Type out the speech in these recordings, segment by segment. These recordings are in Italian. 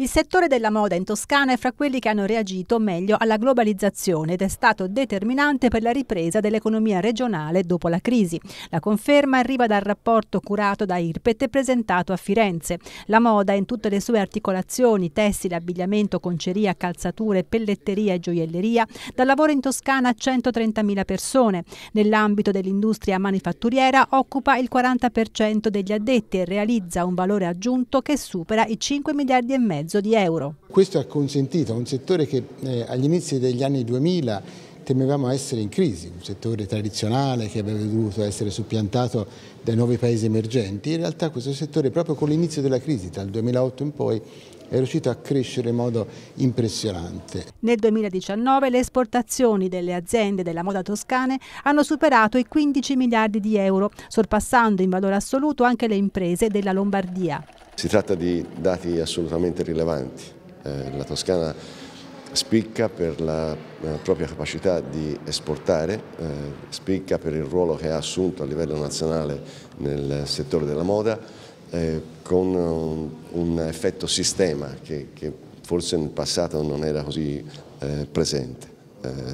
Il settore della moda in Toscana è fra quelli che hanno reagito meglio alla globalizzazione ed è stato determinante per la ripresa dell'economia regionale dopo la crisi. La conferma arriva dal rapporto curato da Irpet e presentato a Firenze. La moda in tutte le sue articolazioni, tessile, abbigliamento, conceria, calzature, pelletteria e gioielleria, dà lavoro in Toscana a 130.000 persone. Nell'ambito dell'industria manifatturiera occupa il 40% degli addetti e realizza un valore aggiunto che supera i 5 miliardi e mezzo mezzo di euro. Questo ha consentito a un settore che eh, agli inizi degli anni 2000 temevamo essere in crisi, un settore tradizionale che aveva dovuto essere suppiantato dai nuovi paesi emergenti. In realtà questo settore proprio con l'inizio della crisi, dal 2008 in poi, è riuscito a crescere in modo impressionante. Nel 2019 le esportazioni delle aziende della moda toscane hanno superato i 15 miliardi di euro, sorpassando in valore assoluto anche le imprese della Lombardia. Si tratta di dati assolutamente rilevanti. Eh, la Toscana spicca per la eh, propria capacità di esportare, eh, spicca per il ruolo che ha assunto a livello nazionale nel settore della moda, con un, effetto sistema che, che, forse nel passato non era così presente.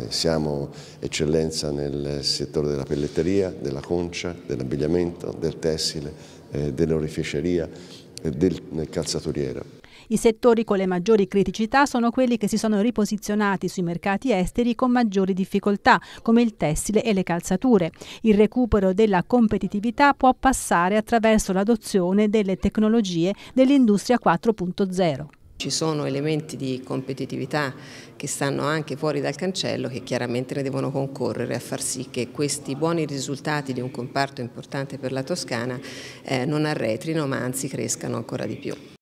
siamo eccellenza nel settore della pelletteria, della concia, dell'abbigliamento, del tessile, dell'orificeria, del calzaturiera. I settori con le maggiori criticità sono quelli che si sono riposizionati sui mercati esteri con maggiori difficoltà, come il tessile e le calzature. Il recupero della competitività può passare attraverso l'adozione delle tecnologie dell'industria 4.0. Ci sono elementi di competitività che stanno anche fuori dal cancello che chiaramente ne devono concorrere a far sì che questi buoni risultati di un comparto importante per la Toscana eh, non arretrino ma anzi crescano ancora di più.